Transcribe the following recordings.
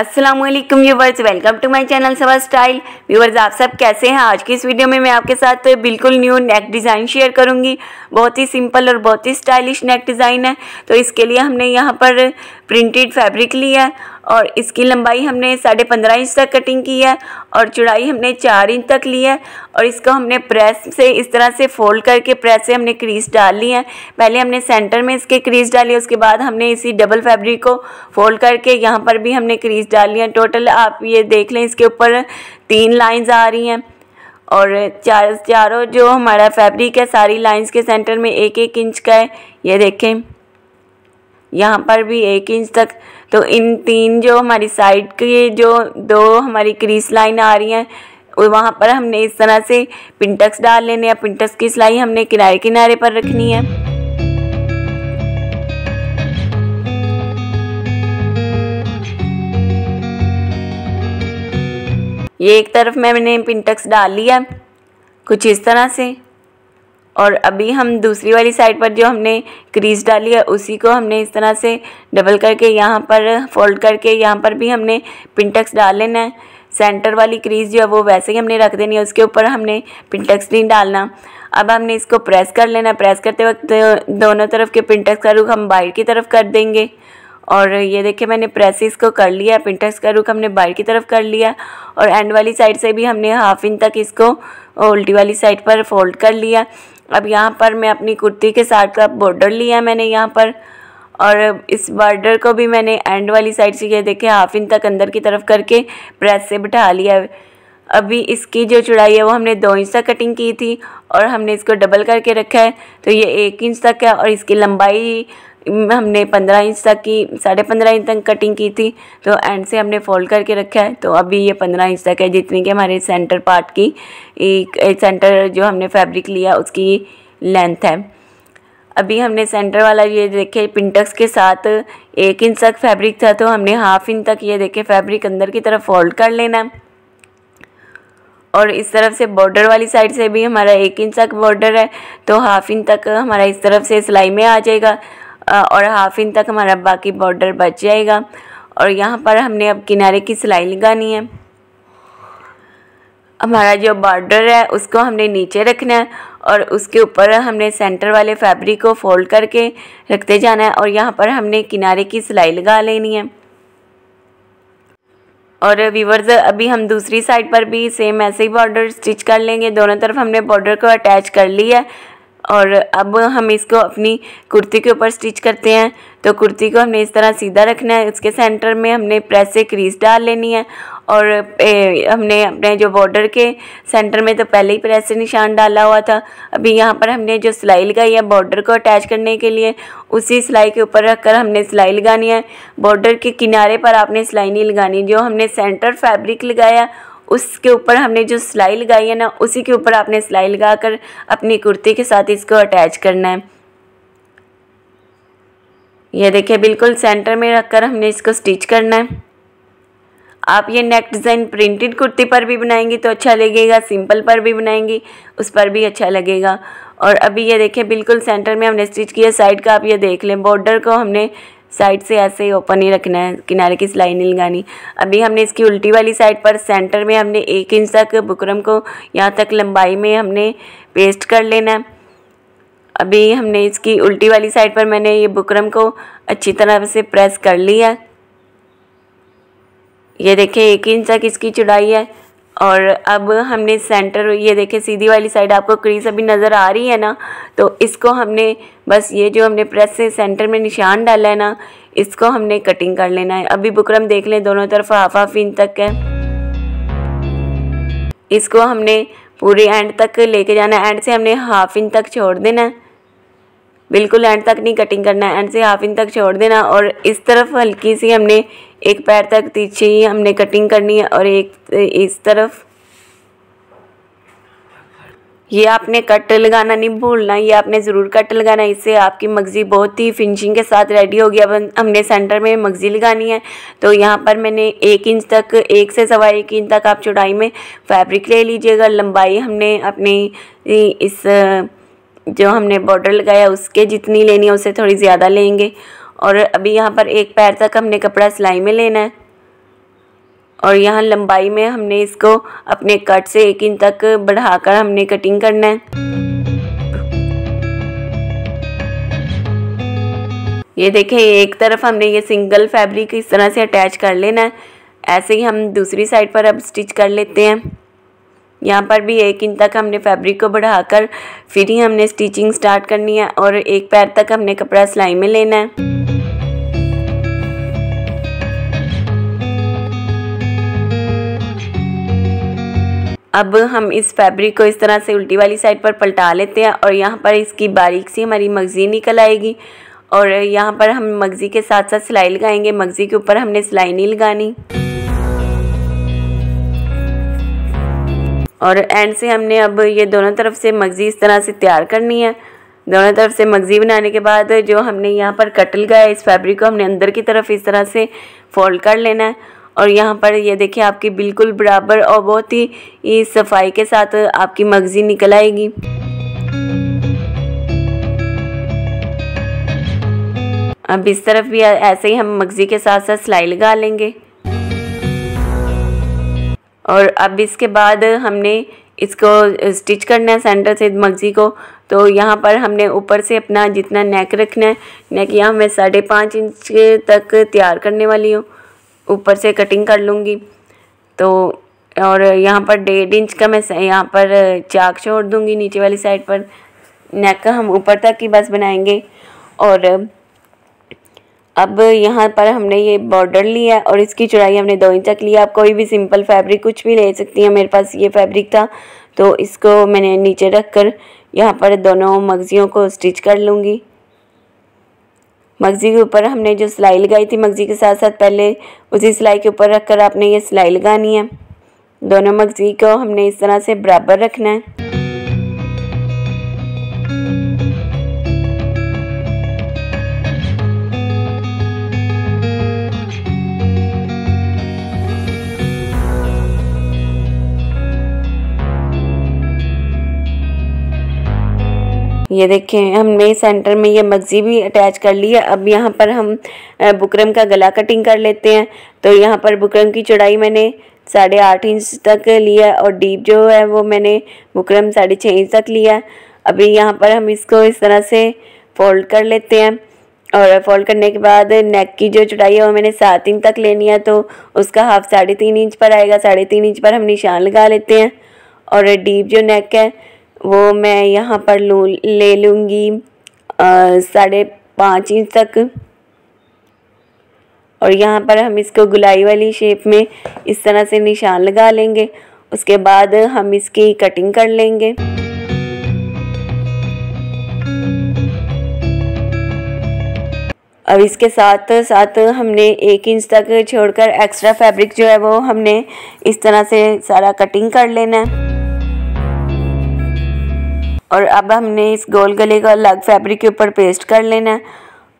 Aslam viewers welcome to my channel सवा style viewers आप सब कैसे हैं आज की इस वीडियो में मैं आपके साथ बिल्कुल न्यू नेक डिज़ाइन शेयर करूंगी बहुत ही सिंपल और बहुत ही स्टाइलिश नेक डिज़ाइन है तो इसके लिए हमने यहाँ पर प्रिंटेड फैब्रिक लिया है और इसकी लंबाई हमने साढ़े पंद्रह इंच तक कटिंग की है और चौड़ाई हमने चार इंच तक ली है और इसको हमने प्रेस से इस तरह से फोल्ड करके प्रेस से हमने क्रीज डाल ली है पहले हमने सेंटर में इसके क्रीज डाली उसके बाद हमने इसी डबल फैब्रिक को फोल्ड करके यहाँ पर भी हमने क्रीज डाल ली है टोटल आप ये देख लें इसके ऊपर तीन लाइन्स आ रही हैं और चार चारों जो हमारा फैब्रिक है सारी लाइन्स के सेंटर में एक एक इंच का है ये देखें यहाँ पर भी एक इंच तक तो इन तीन जो हमारी साइड के जो दो हमारी क्रीस लाइन आ रही हैं और वहाँ पर हमने इस तरह से पिंटक्स डाल लेने या पिंटक्स की सिलाई हमने किनारे किनारे पर रखनी है ये एक तरफ मैंने पिंटक्स डाल लिया कुछ इस तरह से और अभी हम दूसरी वाली साइड पर जो हमने क्रीज डाली है उसी को हमने इस तरह से डबल करके यहाँ पर फोल्ड करके यहाँ पर भी हमने पिंटक्स डाल लेना है सेंटर वाली क्रीज जो है वो वैसे ही हमने रख देनी है उसके ऊपर हमने पिंटक्स नहीं डालना अब हमने इसको प्रेस कर लेना प्रेस करते वक्त दोनों तरफ के पिंटक्स का रुख हम बाइट की तरफ कर देंगे और ये देखिए मैंने प्रेस इसको कर लिया पिंटक्स का रुख हमने बाइट की तरफ कर लिया और एंड वाली साइड से भी हमने हाफ इंच तक इसको उल्टी वाली साइड पर फोल्ड कर लिया अब यहाँ पर मैं अपनी कुर्ती के साथ का बॉर्डर लिया मैंने यहाँ पर और इस बॉर्डर को भी मैंने एंड वाली साइड से ये देखे हाफ इंच तक अंदर की तरफ करके प्रेस से बिठा लिया अभी इसकी जो चुड़ाई है वो हमने दो इंच तक कटिंग की थी और हमने इसको डबल करके रखा है तो ये एक इंच तक है और इसकी लंबाई हमने पंद्रह इंच तक की साढ़े पंद्रह इंच तक कटिंग की थी तो एंड से हमने फोल्ड करके रखा है तो अभी ये पंद्रह इंच तक है जितनी कि हमारे सेंटर पार्ट की एक, एक सेंटर जो हमने फैब्रिक लिया उसकी लेंथ है अभी हमने सेंटर वाला ये देखे पिंटक्स के साथ एक इंच तक फैब्रिक था तो हमने हाफ इंच तक ये देखे फैब्रिक अंदर की तरफ फोल्ड कर लेना और इस तरफ से बॉर्डर वाली साइड से भी हमारा एक इंच तक बॉर्डर है तो हाफ इंच तक हमारा इस तरफ से सिलाई में आ जाएगा और हाफ इंच तक हमारा बाकी बॉर्डर बच जाएगा और यहाँ पर हमने अब किनारे की सिलाई लगानी है हमारा जो बॉर्डर है उसको हमने नीचे रखना है और उसके ऊपर हमने सेंटर वाले फैब्रिक को फोल्ड करके रखते जाना है और यहाँ पर हमने किनारे की सिलाई लगा लेनी है और व्यूवर्स अभी हम दूसरी साइड पर भी सेम ऐसे ही बॉर्डर स्टिच कर लेंगे दोनों तरफ हमने बॉर्डर को अटैच कर लिया है और अब हम इसको अपनी कुर्ती के ऊपर स्टिच करते हैं तो कुर्ती को हमने इस तरह सीधा रखना है उसके सेंटर में हमने प्रेस से क्रीज डाल लेनी है और ए, हमने अपने जो बॉर्डर के सेंटर में तो पहले ही प्रेस से निशान डाला हुआ था अभी यहाँ पर हमने जो सिलाई लगाई है बॉर्डर को अटैच करने के लिए उसी सिलाई के ऊपर रख हमने सिलाई लगानी है बॉर्डर के किनारे पर आपने सिलाई नहीं लगानी जो हमने सेंटर फैब्रिक लगाया उसके ऊपर हमने जो सिलाई लगाई है ना उसी के ऊपर आपने सिलाई लगा कर अपनी कुर्ती के साथ इसको अटैच करना है ये देखिए बिल्कुल सेंटर में रखकर हमने इसको स्टिच करना है आप ये नेक डिज़ाइन प्रिंटेड कुर्ती पर भी बनाएंगी तो अच्छा लगेगा सिंपल पर भी बनाएंगी उस पर भी अच्छा लगेगा और अभी ये देखिए बिल्कुल सेंटर में हमने स्टिच किया साइड का आप ये देख लें बॉर्डर को हमने साइड से ऐसे ही ओपन ही रखना है किनारे की सिलाई नहीं लगानी अभी हमने इसकी उल्टी वाली साइड पर सेंटर में हमने एक इंच तक बुकरम को यहाँ तक लंबाई में हमने पेस्ट कर लेना है अभी हमने इसकी उल्टी वाली साइड पर मैंने ये बुकरम को अच्छी तरह से प्रेस कर लिया ये देखें एक इंच तक इसकी चुड़ाई है और अब हमने सेंटर ये देखे सीधी वाली साइड आपको क्रीज अभी नज़र आ रही है ना तो इसको हमने बस ये जो हमने प्रेस से सेंटर में निशान डाला है ना इसको हमने कटिंग कर लेना है अभी बुकरम देख लें दोनों तरफ हाफ हाफ इंच तक है इसको हमने पूरे एंड तक लेके जाना है एंड से हमने हाफ इंच तक छोड़ देना है बिल्कुल एंड तक नहीं कटिंग करना है एंड से हाफ इंच तक छोड़ देना और इस तरफ हल्की सी हमने एक पैर तक पीछे ही हमने कटिंग करनी है और एक इस तरफ ये आपने कट लगाना नहीं भूलना ये आपने ज़रूर कट लगाना इससे आपकी मगज़ी बहुत ही फिनिशिंग के साथ रेडी होगी अब हमने सेंटर में मगज़ी लगानी है तो यहाँ पर मैंने एक इंच तक एक से सवा एक इंच तक आप चौड़ाई में फैब्रिक ले लीजिएगा लंबाई हमने अपनी इस जो हमने बॉर्डर लगाया उसके जितनी लेनी है उससे थोड़ी ज़्यादा लेंगे और अभी यहाँ पर एक पैर तक हमने कपड़ा सिलाई में लेना है और यहाँ लंबाई में हमने इसको अपने कट से एक इंच तक बढ़ाकर हमने कटिंग करना है ये देखें एक तरफ हमने ये सिंगल फैब्रिक इस तरह से अटैच कर लेना है ऐसे ही हम दूसरी साइड पर अब स्टिच कर लेते हैं यहाँ पर भी एक इंच तक हमने फैब्रिक को बढ़ाकर फिर ही हमने स्टिचिंग स्टार्ट करनी है और एक पैर तक हमने कपड़ा सिलाई में लेना है अब हम इस फैब्रिक को इस तरह से उल्टी वाली साइड पर पलटा लेते हैं और यहाँ पर इसकी बारीक सी हमारी मगज़ी निकल आएगी और यहाँ पर हम मगज़ी के साथ साथ सिलाई लगाएंगे मगज़ी के ऊपर हमने सिलाई नहीं लगानी और एंड से हमने अब ये दोनों तरफ से मगज़ी इस तरह से तैयार करनी है दोनों तरफ से मगज़ी बनाने के बाद जो हमने यहाँ पर कट लगाया इस फैब्रिक को हमने अंदर की तरफ इस तरह से फोल्ड कर लेना है और यहाँ पर ये देखिए आपकी बिल्कुल बराबर और बहुत ही सफाई के साथ आपकी मगज़ी निकल आएगी अब इस तरफ भी ऐसे ही हम मगज़ी के साथ साथ सिलाई लगा लेंगे और अब इसके बाद हमने इसको स्टिच करना है सेंटर से मगजी को तो यहाँ पर हमने ऊपर से अपना जितना नेक रखना है नेक यहाँ मैं साढ़े पाँच इंच तक तैयार करने वाली हूँ ऊपर से कटिंग कर लूँगी तो और यहाँ पर डेढ़ इंच का मैं यहाँ पर चाक छोड़ दूँगी नीचे वाली साइड पर नेक का हम ऊपर तक ही बस बनाएंगे और अब यहाँ पर हमने ये बॉर्डर लिया और इसकी चौड़ाई हमने दो इंच तक लिया आप कोई भी सिंपल फैब्रिक कुछ भी ले सकती हैं मेरे पास ये फैब्रिक था तो इसको मैंने नीचे रख कर यहाँ पर दोनों मगजियों को स्टिच कर लूँगी मगजी के ऊपर हमने जो सिलाई लगाई थी मगजी के साथ साथ पहले उसी सिलाई के ऊपर रख कर आपने ये सिलाई लगानी है दोनों मगजी को हमने इस तरह से बराबर रखना है ये देखें हमने सेंटर में ये मगजी भी अटैच कर ली है अब यहाँ पर हम बुकरम का गला कटिंग कर लेते हैं तो यहाँ पर बुकरम की चौड़ाई मैंने साढ़े आठ इंच तक लिया और डीप जो है वो मैंने बुकरम साढ़े छः इंच तक लिया अभी यहाँ पर हम इसको इस तरह से फोल्ड कर लेते हैं और फोल्ड करने के बाद नेक की जो चौड़ाई है वो मैंने सात इंच तक लेनी है तो उसका हाफ साढ़े तीन इंच पर आएगा साढ़े तीन इंच पर हम निशान लगा लेते हैं और डीप जो नेक है वो मैं यहाँ पर लू ले लूँगी साढ़े पाँच इंच तक और यहाँ पर हम इसको गुलाई वाली शेप में इस तरह से निशान लगा लेंगे उसके बाद हम इसकी कटिंग कर लेंगे अब इसके साथ साथ हमने एक इंच तक छोड़कर एक्स्ट्रा फैब्रिक जो है वो हमने इस तरह से सारा कटिंग कर लेना है और अब हमने इस गोल गले का अलग फैब्रिक के ऊपर पेस्ट कर लेना है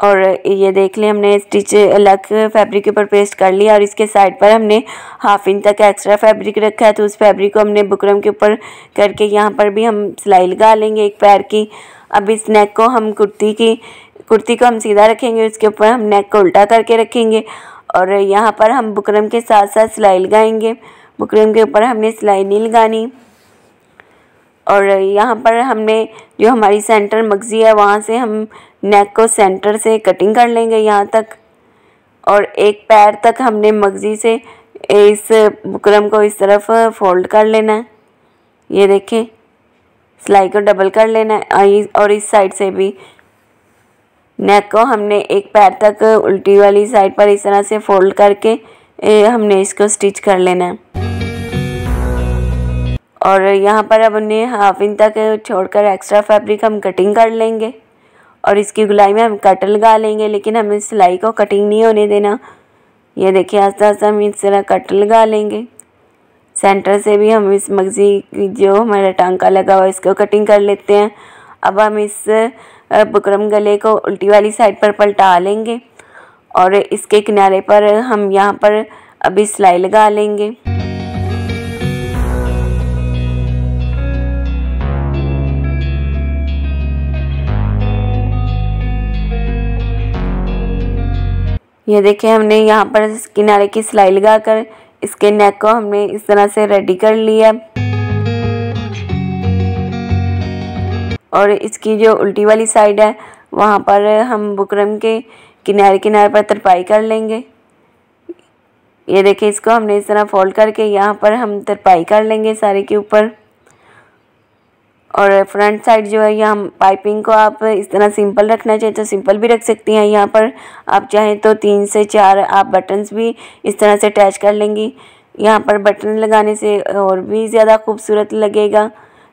और ये देख लें हमने स्टिच अलग फैब्रिक के ऊपर पेस्ट कर लिया और इसके साइड पर हमने हाफ इंच तक एक्स्ट्रा फैब्रिक रखा है तो उस फैब्रिक को हमने बुकरम के ऊपर करके यहाँ पर भी हम सिलाई लगा लेंगे एक पैर की अब इस नेक को हम कुर्ती की कुर्ती को हम सीधा रखेंगे उसके ऊपर हम नेक को उल्टा करके रखेंगे और यहाँ पर हम बुकरम के साथ साथ सिलाई लगाएंगे बुकरम के ऊपर हमने सिलाई नहीं लगानी और यहाँ पर हमने जो हमारी सेंटर मगजी है वहाँ से हम नेक को सेंटर से कटिंग कर लेंगे यहाँ तक और एक पैर तक हमने मगजी से इस बुकरम को इस तरफ फोल्ड कर लेना है ये देखें सिलाई को डबल कर लेना है और इस साइड से भी नेक को हमने एक पैर तक उल्टी वाली साइड पर इस तरह से फोल्ड करके हमने इसको स्टिच कर लेना है और यहाँ पर अब उन्हें हाफ इंच तक छोड़कर एक्स्ट्रा फैब्रिक हम कटिंग कर लेंगे और इसकी गुलाई में हम कट लगा लेंगे लेकिन हमें सिलाई को कटिंग नहीं होने देना ये देखिए आस्ते आस्ते हम इस तरह कट लगा लेंगे सेंटर से भी हम इस मगजी जो हमारा टांका लगा हुआ है इसको कटिंग कर लेते हैं अब हम इस बकरम गले को उल्टी वाली साइड पर पलटा लेंगे और इसके किनारे पर हम यहाँ पर अभी सिलाई लगा लेंगे ये देखिए हमने यहाँ पर किनारे की सिलाई लगा कर इसके नेक को हमने इस तरह से रेडी कर लिया और इसकी जो उल्टी वाली साइड है वहाँ पर हम बुकरम के किनारे किनारे पर तरपाई कर लेंगे ये देखिए इसको हमने इस तरह फोल्ड करके यहाँ पर हम तरपाई कर लेंगे सारे के ऊपर और फ्रंट साइड जो है यहाँ पाइपिंग को आप इस तरह सिंपल रखना चाहिए तो सिंपल भी रख सकती हैं यहाँ पर आप चाहें तो तीन से चार आप बटन्स भी इस तरह से अटैच कर लेंगी यहाँ पर बटन लगाने से और भी ज़्यादा खूबसूरत लगेगा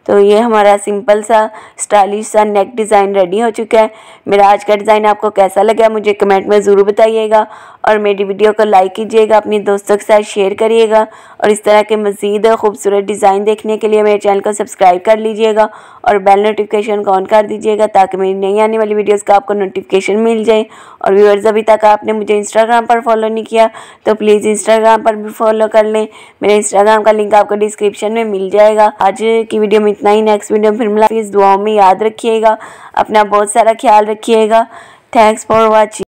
तो ये हमारा सिंपल सा स्टाइलिश सा नेक डिज़ाइन रेडी हो चुका है मेरा आज का डिज़ाइन आपको कैसा लगा मुझे कमेंट में ज़रूर बताइएगा और मेरी वीडियो को लाइक कीजिएगा अपने दोस्तों के साथ शेयर करिएगा और इस तरह के मज़ीद खूबसूरत डिज़ाइन देखने के लिए मेरे चैनल को सब्सक्राइब कर लीजिएगा और बेल नोटिफिकेशन को ऑन कर दीजिएगा ताकि मेरी नई आने वाली वीडियोज़ का आपको नोटिफिकेशन मिल जाए और व्यूअर्स अभी तक आपने मुझे इंस्टाग्राम पर फॉलो नहीं किया तो प्लीज़ इंस्टाग्राम पर भी फॉलो कर लें मेरे इंस्टाग्राम का लिंक आपको डिस्क्रिप्शन में मिल जाएगा आज की वीडियो में इतना ही नेक्स्ट वीडियो में फिर प्लीज़ दुआओं में याद रखिएगा अपना बहुत सारा ख्याल रखिएगा थैंक्स फॉर वॉचिंग